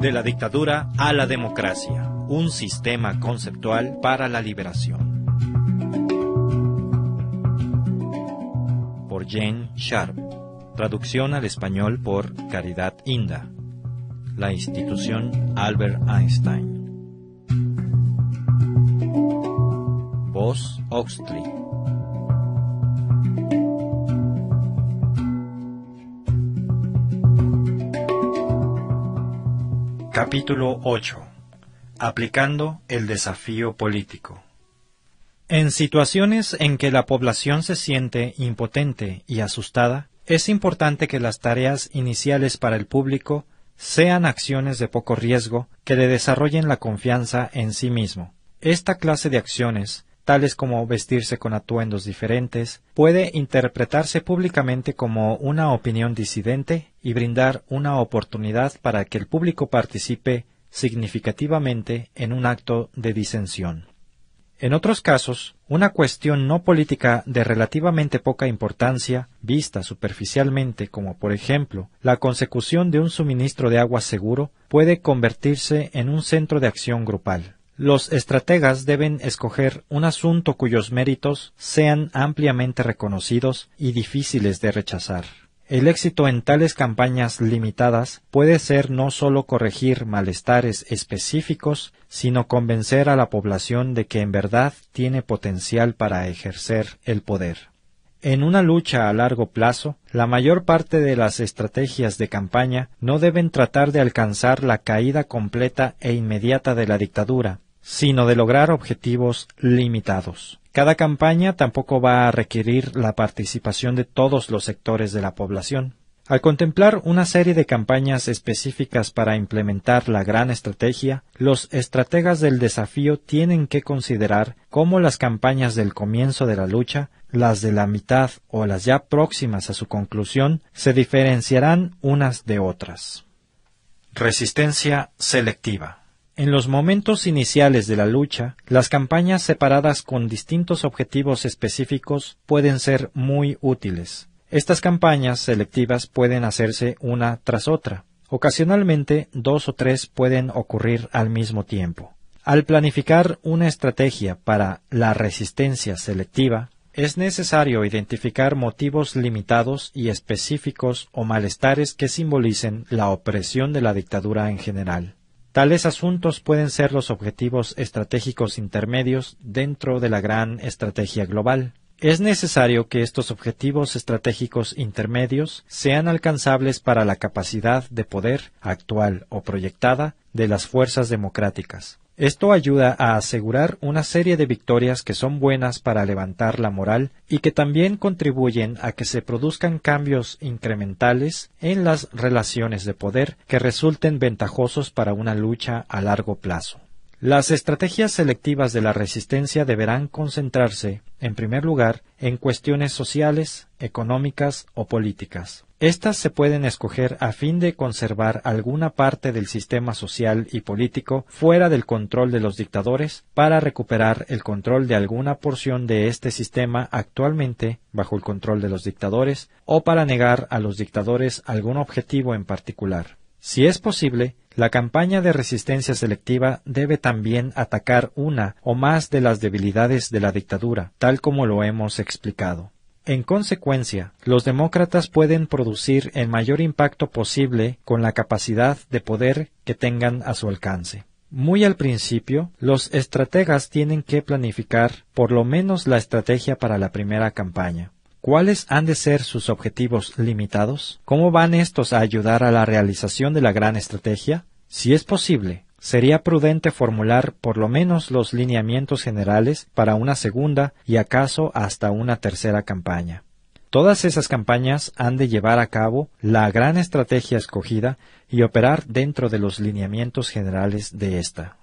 De la dictadura a la democracia, un sistema conceptual para la liberación. Por Jane Sharp. Traducción al español por Caridad Inda. La institución Albert Einstein. Voz Oxley. Capítulo 8. Aplicando el desafío político. En situaciones en que la población se siente impotente y asustada, es importante que las tareas iniciales para el público sean acciones de poco riesgo que le desarrollen la confianza en sí mismo. Esta clase de acciones tales como vestirse con atuendos diferentes, puede interpretarse públicamente como una opinión disidente y brindar una oportunidad para que el público participe significativamente en un acto de disensión. En otros casos, una cuestión no política de relativamente poca importancia, vista superficialmente como por ejemplo la consecución de un suministro de agua seguro, puede convertirse en un centro de acción grupal. Los estrategas deben escoger un asunto cuyos méritos sean ampliamente reconocidos y difíciles de rechazar. El éxito en tales campañas limitadas puede ser no sólo corregir malestares específicos, sino convencer a la población de que en verdad tiene potencial para ejercer el poder. En una lucha a largo plazo, la mayor parte de las estrategias de campaña no deben tratar de alcanzar la caída completa e inmediata de la dictadura, sino de lograr objetivos limitados. Cada campaña tampoco va a requerir la participación de todos los sectores de la población. Al contemplar una serie de campañas específicas para implementar la gran estrategia, los estrategas del desafío tienen que considerar cómo las campañas del comienzo de la lucha, las de la mitad o las ya próximas a su conclusión se diferenciarán unas de otras. Resistencia selectiva. En los momentos iniciales de la lucha, las campañas separadas con distintos objetivos específicos pueden ser muy útiles. Estas campañas selectivas pueden hacerse una tras otra. Ocasionalmente, dos o tres pueden ocurrir al mismo tiempo. Al planificar una estrategia para la resistencia selectiva, es necesario identificar motivos limitados y específicos o malestares que simbolicen la opresión de la dictadura en general. Tales asuntos pueden ser los objetivos estratégicos intermedios dentro de la gran estrategia global. Es necesario que estos objetivos estratégicos intermedios sean alcanzables para la capacidad de poder, actual o proyectada, de las fuerzas democráticas. Esto ayuda a asegurar una serie de victorias que son buenas para levantar la moral y que también contribuyen a que se produzcan cambios incrementales en las relaciones de poder que resulten ventajosos para una lucha a largo plazo. Las estrategias selectivas de la resistencia deberán concentrarse, en primer lugar, en cuestiones sociales, económicas o políticas. Estas se pueden escoger a fin de conservar alguna parte del sistema social y político fuera del control de los dictadores para recuperar el control de alguna porción de este sistema actualmente bajo el control de los dictadores o para negar a los dictadores algún objetivo en particular. Si es posible, la campaña de resistencia selectiva debe también atacar una o más de las debilidades de la dictadura, tal como lo hemos explicado. En consecuencia, los demócratas pueden producir el mayor impacto posible con la capacidad de poder que tengan a su alcance. Muy al principio, los estrategas tienen que planificar por lo menos la estrategia para la primera campaña. ¿Cuáles han de ser sus objetivos limitados? ¿Cómo van estos a ayudar a la realización de la gran estrategia? Si es posible, Sería prudente formular por lo menos los lineamientos generales para una segunda y acaso hasta una tercera campaña. Todas esas campañas han de llevar a cabo la gran estrategia escogida y operar dentro de los lineamientos generales de esta.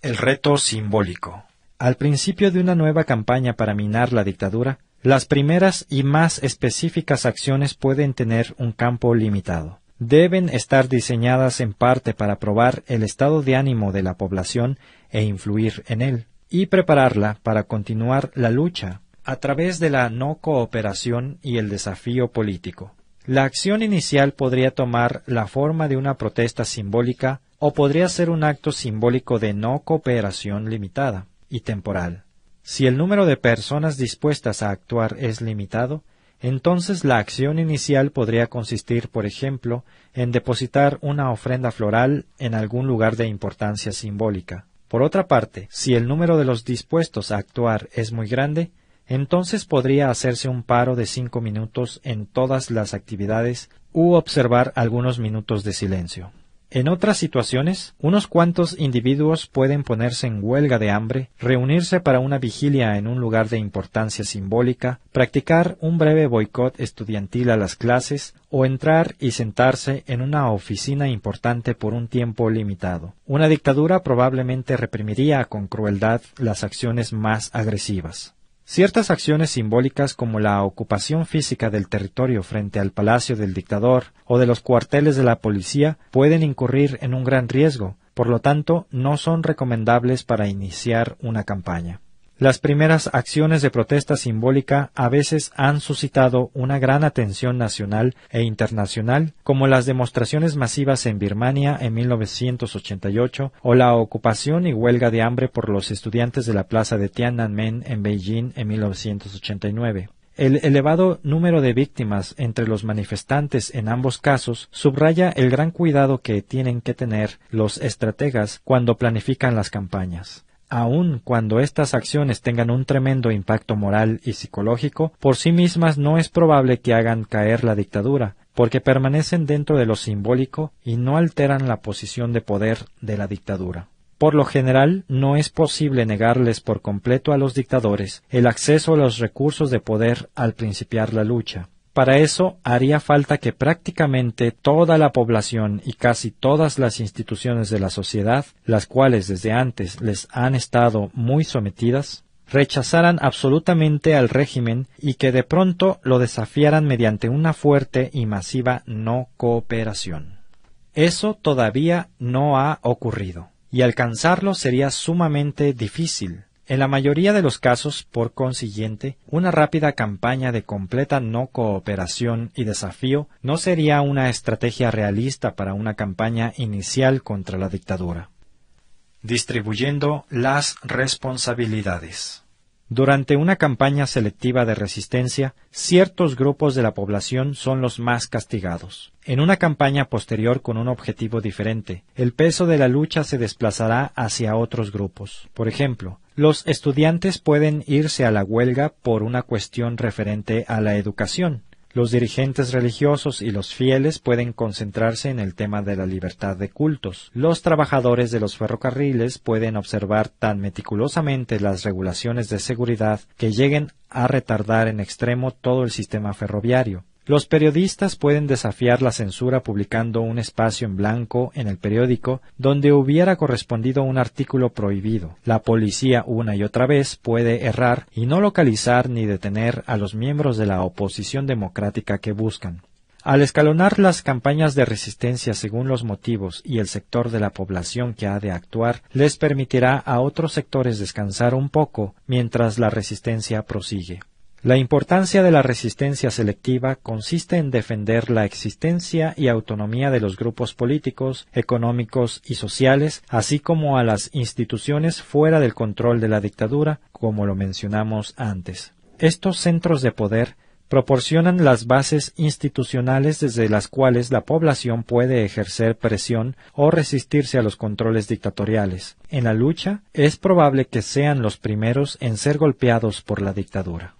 El reto simbólico. Al principio de una nueva campaña para minar la dictadura, las primeras y más específicas acciones pueden tener un campo limitado deben estar diseñadas en parte para probar el estado de ánimo de la población e influir en él, y prepararla para continuar la lucha a través de la no cooperación y el desafío político. La acción inicial podría tomar la forma de una protesta simbólica o podría ser un acto simbólico de no cooperación limitada y temporal. Si el número de personas dispuestas a actuar es limitado, entonces la acción inicial podría consistir, por ejemplo, en depositar una ofrenda floral en algún lugar de importancia simbólica. Por otra parte, si el número de los dispuestos a actuar es muy grande, entonces podría hacerse un paro de cinco minutos en todas las actividades u observar algunos minutos de silencio. En otras situaciones, unos cuantos individuos pueden ponerse en huelga de hambre, reunirse para una vigilia en un lugar de importancia simbólica, practicar un breve boicot estudiantil a las clases o entrar y sentarse en una oficina importante por un tiempo limitado. Una dictadura probablemente reprimiría con crueldad las acciones más agresivas. Ciertas acciones simbólicas como la ocupación física del territorio frente al palacio del dictador o de los cuarteles de la policía pueden incurrir en un gran riesgo, por lo tanto no son recomendables para iniciar una campaña. Las primeras acciones de protesta simbólica a veces han suscitado una gran atención nacional e internacional, como las demostraciones masivas en Birmania en 1988 o la ocupación y huelga de hambre por los estudiantes de la plaza de Tiananmen en Beijing en 1989. El elevado número de víctimas entre los manifestantes en ambos casos subraya el gran cuidado que tienen que tener los estrategas cuando planifican las campañas. Aun cuando estas acciones tengan un tremendo impacto moral y psicológico, por sí mismas no es probable que hagan caer la dictadura, porque permanecen dentro de lo simbólico y no alteran la posición de poder de la dictadura. Por lo general, no es posible negarles por completo a los dictadores el acceso a los recursos de poder al principiar la lucha, para eso haría falta que prácticamente toda la población y casi todas las instituciones de la sociedad, las cuales desde antes les han estado muy sometidas, rechazaran absolutamente al régimen y que de pronto lo desafiaran mediante una fuerte y masiva no cooperación. Eso todavía no ha ocurrido, y alcanzarlo sería sumamente difícil, en la mayoría de los casos, por consiguiente, una rápida campaña de completa no cooperación y desafío no sería una estrategia realista para una campaña inicial contra la dictadura. Distribuyendo las responsabilidades. Durante una campaña selectiva de resistencia, ciertos grupos de la población son los más castigados. En una campaña posterior con un objetivo diferente, el peso de la lucha se desplazará hacia otros grupos. Por ejemplo, los estudiantes pueden irse a la huelga por una cuestión referente a la educación. Los dirigentes religiosos y los fieles pueden concentrarse en el tema de la libertad de cultos. Los trabajadores de los ferrocarriles pueden observar tan meticulosamente las regulaciones de seguridad que lleguen a retardar en extremo todo el sistema ferroviario. Los periodistas pueden desafiar la censura publicando un espacio en blanco en el periódico donde hubiera correspondido un artículo prohibido. La policía una y otra vez puede errar y no localizar ni detener a los miembros de la oposición democrática que buscan. Al escalonar las campañas de resistencia según los motivos y el sector de la población que ha de actuar, les permitirá a otros sectores descansar un poco mientras la resistencia prosigue. La importancia de la resistencia selectiva consiste en defender la existencia y autonomía de los grupos políticos, económicos y sociales, así como a las instituciones fuera del control de la dictadura, como lo mencionamos antes. Estos centros de poder proporcionan las bases institucionales desde las cuales la población puede ejercer presión o resistirse a los controles dictatoriales. En la lucha, es probable que sean los primeros en ser golpeados por la dictadura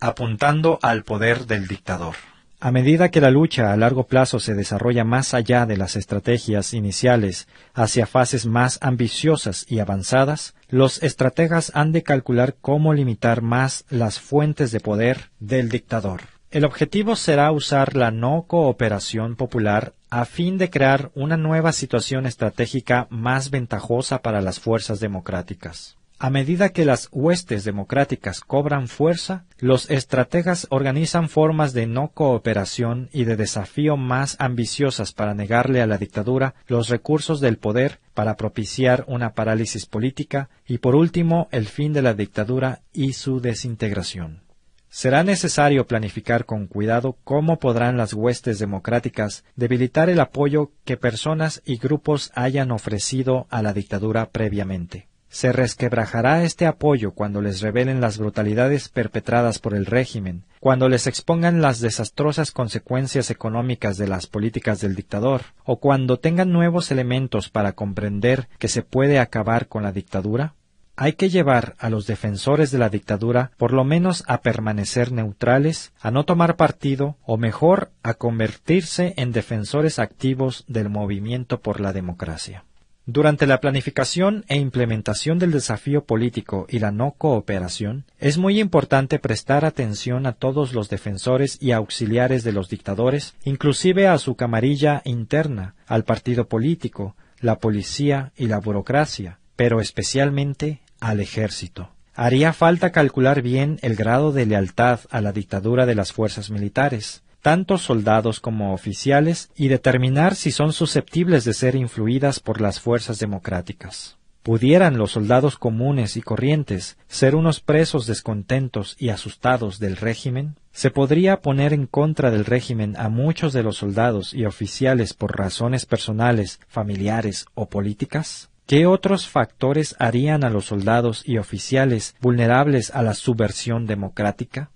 apuntando al poder del dictador. A medida que la lucha a largo plazo se desarrolla más allá de las estrategias iniciales hacia fases más ambiciosas y avanzadas, los estrategas han de calcular cómo limitar más las fuentes de poder del dictador. El objetivo será usar la no cooperación popular a fin de crear una nueva situación estratégica más ventajosa para las fuerzas democráticas. A medida que las huestes democráticas cobran fuerza, los estrategas organizan formas de no cooperación y de desafío más ambiciosas para negarle a la dictadura los recursos del poder para propiciar una parálisis política y, por último, el fin de la dictadura y su desintegración. Será necesario planificar con cuidado cómo podrán las huestes democráticas debilitar el apoyo que personas y grupos hayan ofrecido a la dictadura previamente. Se resquebrajará este apoyo cuando les revelen las brutalidades perpetradas por el régimen, cuando les expongan las desastrosas consecuencias económicas de las políticas del dictador, o cuando tengan nuevos elementos para comprender que se puede acabar con la dictadura? hay que llevar a los defensores de la dictadura por lo menos a permanecer neutrales, a no tomar partido o mejor a convertirse en defensores activos del movimiento por la democracia. Durante la planificación e implementación del desafío político y la no cooperación, es muy importante prestar atención a todos los defensores y auxiliares de los dictadores, inclusive a su camarilla interna, al partido político, la policía y la burocracia, pero especialmente al ejército. Haría falta calcular bien el grado de lealtad a la dictadura de las fuerzas militares, tanto soldados como oficiales, y determinar si son susceptibles de ser influidas por las fuerzas democráticas. Pudieran los soldados comunes y corrientes ser unos presos descontentos y asustados del régimen, se podría poner en contra del régimen a muchos de los soldados y oficiales por razones personales, familiares o políticas. ¿Qué otros factores harían a los soldados y oficiales vulnerables a la subversión democrática?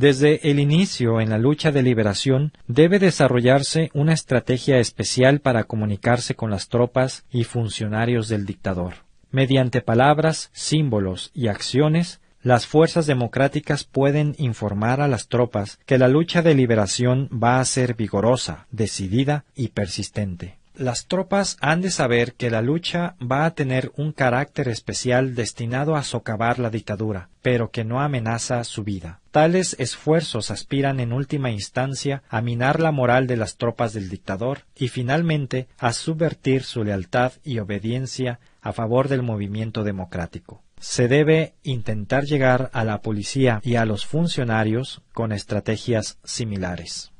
Desde el inicio en la lucha de liberación debe desarrollarse una estrategia especial para comunicarse con las tropas y funcionarios del dictador. Mediante palabras, símbolos y acciones, las fuerzas democráticas pueden informar a las tropas que la lucha de liberación va a ser vigorosa, decidida y persistente. Las tropas han de saber que la lucha va a tener un carácter especial destinado a socavar la dictadura, pero que no amenaza su vida. Tales esfuerzos aspiran en última instancia a minar la moral de las tropas del dictador y finalmente a subvertir su lealtad y obediencia a favor del movimiento democrático. Se debe intentar llegar a la policía y a los funcionarios con estrategias similares.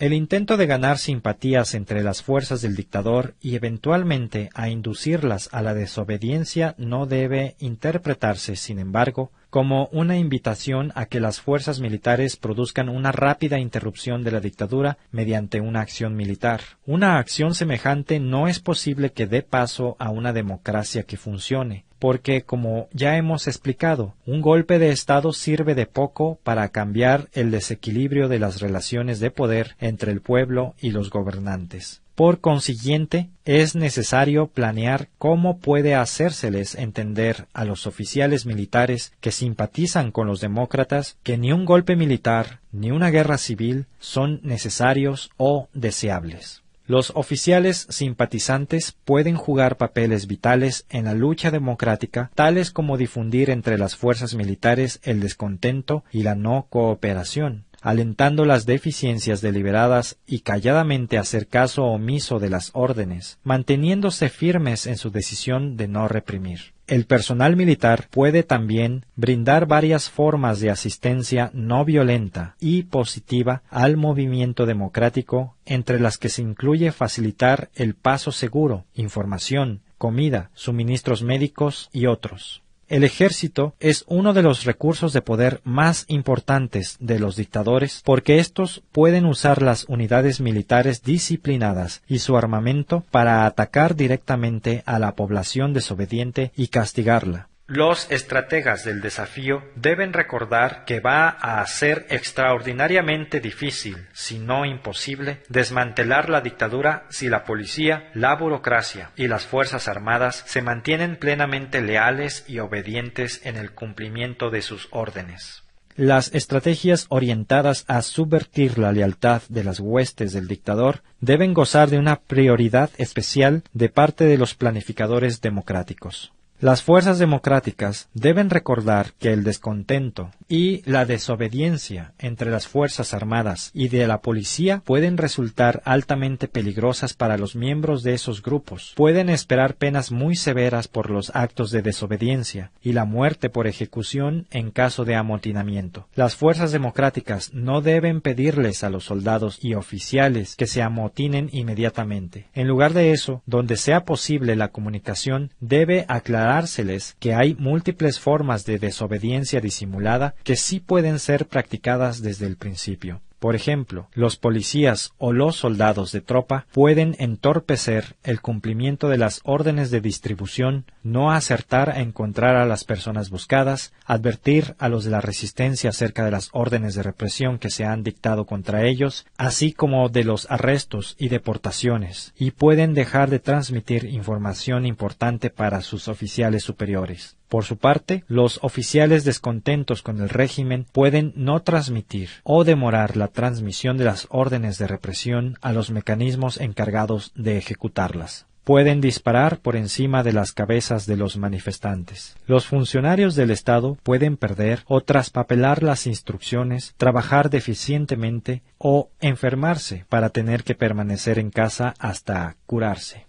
El intento de ganar simpatías entre las fuerzas del dictador y eventualmente a inducirlas a la desobediencia no debe interpretarse, sin embargo, como una invitación a que las fuerzas militares produzcan una rápida interrupción de la dictadura mediante una acción militar. Una acción semejante no es posible que dé paso a una democracia que funcione, porque, como ya hemos explicado, un golpe de Estado sirve de poco para cambiar el desequilibrio de las relaciones de poder entre el pueblo y los gobernantes. Por consiguiente, es necesario planear cómo puede hacérseles entender a los oficiales militares que simpatizan con los demócratas que ni un golpe militar ni una guerra civil son necesarios o deseables. Los oficiales simpatizantes pueden jugar papeles vitales en la lucha democrática, tales como difundir entre las fuerzas militares el descontento y la no cooperación, alentando las deficiencias deliberadas y calladamente hacer caso omiso de las órdenes, manteniéndose firmes en su decisión de no reprimir. El personal militar puede también brindar varias formas de asistencia no violenta y positiva al movimiento democrático, entre las que se incluye facilitar el paso seguro, información, comida, suministros médicos y otros. El ejército es uno de los recursos de poder más importantes de los dictadores porque estos pueden usar las unidades militares disciplinadas y su armamento para atacar directamente a la población desobediente y castigarla. Los estrategas del desafío deben recordar que va a ser extraordinariamente difícil, si no imposible, desmantelar la dictadura si la policía, la burocracia y las Fuerzas Armadas se mantienen plenamente leales y obedientes en el cumplimiento de sus órdenes. Las estrategias orientadas a subvertir la lealtad de las huestes del dictador deben gozar de una prioridad especial de parte de los planificadores democráticos. Las fuerzas democráticas deben recordar que el descontento y la desobediencia entre las Fuerzas Armadas y de la policía pueden resultar altamente peligrosas para los miembros de esos grupos. Pueden esperar penas muy severas por los actos de desobediencia y la muerte por ejecución en caso de amotinamiento. Las fuerzas democráticas no deben pedirles a los soldados y oficiales que se amotinen inmediatamente. En lugar de eso, donde sea posible la comunicación, debe aclarar aclarárseles que hay múltiples formas de desobediencia disimulada que sí pueden ser practicadas desde el principio. Por ejemplo, los policías o los soldados de tropa pueden entorpecer el cumplimiento de las órdenes de distribución, no acertar a encontrar a las personas buscadas, advertir a los de la resistencia acerca de las órdenes de represión que se han dictado contra ellos, así como de los arrestos y deportaciones, y pueden dejar de transmitir información importante para sus oficiales superiores. Por su parte, los oficiales descontentos con el régimen pueden no transmitir o demorar la transmisión de las órdenes de represión a los mecanismos encargados de ejecutarlas pueden disparar por encima de las cabezas de los manifestantes. Los funcionarios del Estado pueden perder o traspapelar las instrucciones, trabajar deficientemente o enfermarse para tener que permanecer en casa hasta curarse.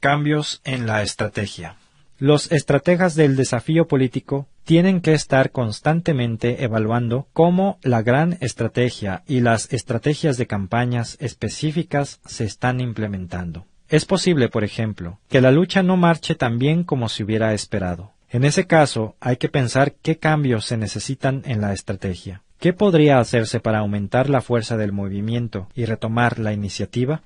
Cambios en la estrategia. Los estrategas del desafío político tienen que estar constantemente evaluando cómo la gran estrategia y las estrategias de campañas específicas se están implementando. Es posible, por ejemplo, que la lucha no marche tan bien como se hubiera esperado. En ese caso, hay que pensar qué cambios se necesitan en la estrategia. ¿Qué podría hacerse para aumentar la fuerza del movimiento y retomar la iniciativa?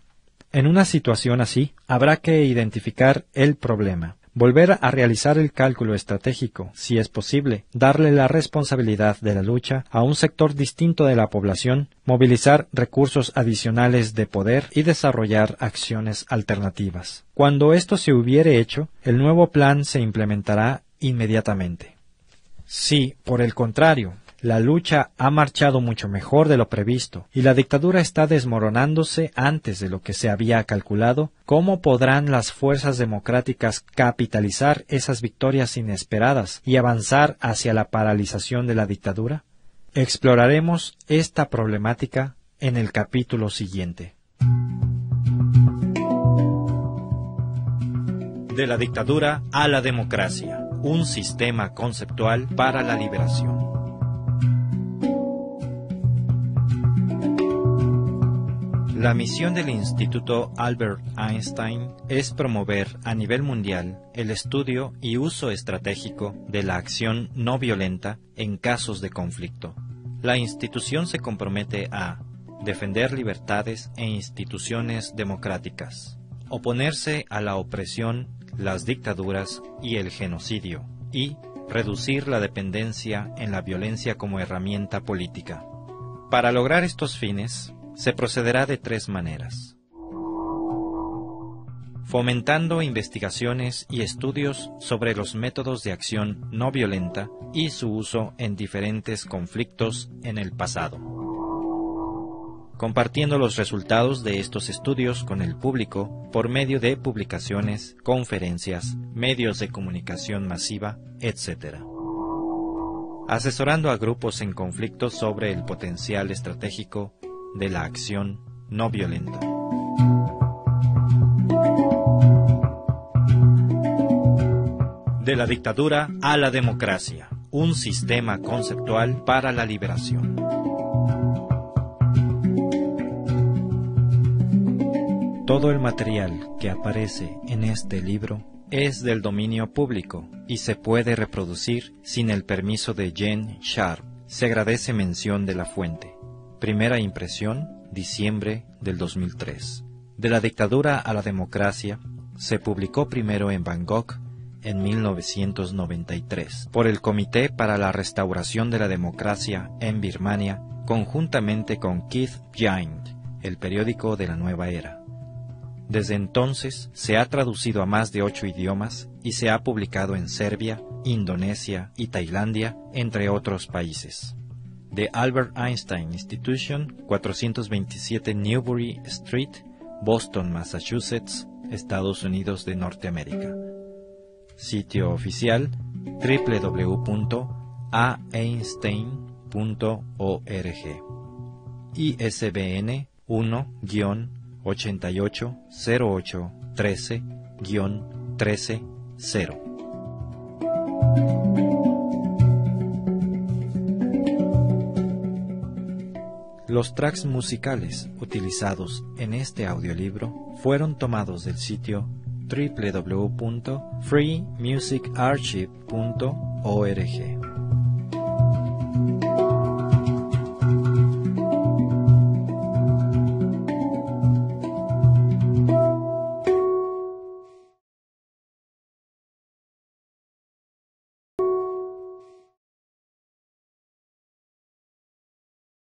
En una situación así, habrá que identificar el problema, volver a realizar el cálculo estratégico, si es posible, darle la responsabilidad de la lucha a un sector distinto de la población, movilizar recursos adicionales de poder y desarrollar acciones alternativas. Cuando esto se hubiere hecho, el nuevo plan se implementará inmediatamente. Si, por el contrario, la lucha ha marchado mucho mejor de lo previsto y la dictadura está desmoronándose antes de lo que se había calculado. ¿Cómo podrán las fuerzas democráticas capitalizar esas victorias inesperadas y avanzar hacia la paralización de la dictadura? Exploraremos esta problemática en el capítulo siguiente. De la dictadura a la democracia, un sistema conceptual para la liberación. La misión del Instituto Albert Einstein es promover a nivel mundial el estudio y uso estratégico de la acción no violenta en casos de conflicto. La institución se compromete a defender libertades e instituciones democráticas, oponerse a la opresión, las dictaduras y el genocidio, y reducir la dependencia en la violencia como herramienta política. Para lograr estos fines, se procederá de tres maneras. Fomentando investigaciones y estudios sobre los métodos de acción no violenta y su uso en diferentes conflictos en el pasado. Compartiendo los resultados de estos estudios con el público por medio de publicaciones, conferencias, medios de comunicación masiva, etc asesorando a grupos en conflicto sobre el potencial estratégico de la acción no violenta. De la dictadura a la democracia, un sistema conceptual para la liberación. Todo el material que aparece en este libro es del dominio público y se puede reproducir sin el permiso de Jen Sharp. Se agradece mención de la fuente. Primera impresión, diciembre del 2003. De la dictadura a la democracia se publicó primero en Bangkok en 1993 por el Comité para la Restauración de la Democracia en Birmania conjuntamente con Keith jain el periódico de la nueva era. Desde entonces se ha traducido a más de ocho idiomas y se ha publicado en Serbia, Indonesia y Tailandia, entre otros países de Albert Einstein Institution, 427 Newbury Street, Boston, Massachusetts, Estados Unidos de Norteamérica. Sitio oficial www.aeinstein.org. ISBN 1-880813-130. Los tracks musicales utilizados en este audiolibro fueron tomados del sitio www.freemusicarchive.org.